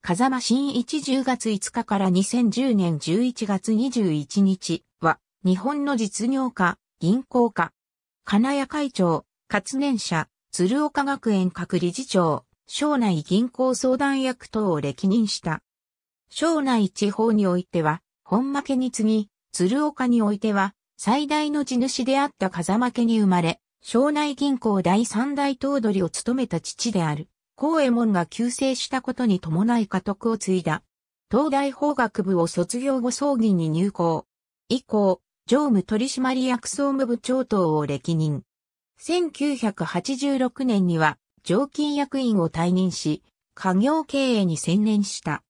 風間新一10月5日から2010年11月21日は、日本の実業家、銀行家、金谷会長、活年者、鶴岡学園各理事長、省内銀行相談役等を歴任した。省内地方においては、本負けに次ぎ、鶴岡においては、最大の地主であった風負けに生まれ、省内銀行第三大頭取を務めた父である。光衛門が急成したことに伴い家督を継いだ。東大法学部を卒業後葬儀に入校。以降、常務取締役総務部長等を歴任。1986年には、常勤役員を退任し、家業経営に専念した。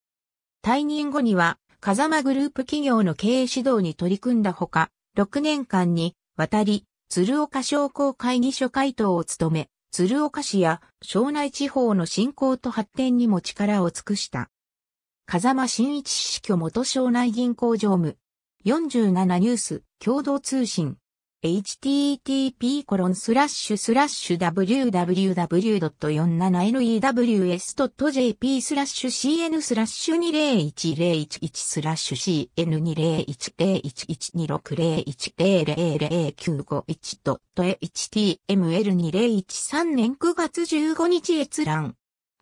退任後には、風間グループ企業の経営指導に取り組んだほか、6年間に、わたり、鶴岡商工会議所会頭を務め、鶴岡市や庄内地方の振興と発展にも力を尽くした。風間新一死去元庄内銀行常務。47ニュース共同通信。http://www.47lews.jp スラッシュ cn スラッシュ201011スラッシュ cn2001012601000951.html2013 年9月15日閲覧。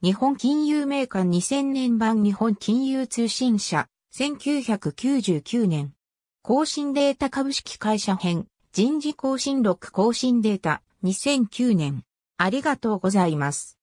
日本金融メーカー2000年版日本金融通信社1999年。更新データ株式会社編。人事更新録更新データ2009年。ありがとうございます。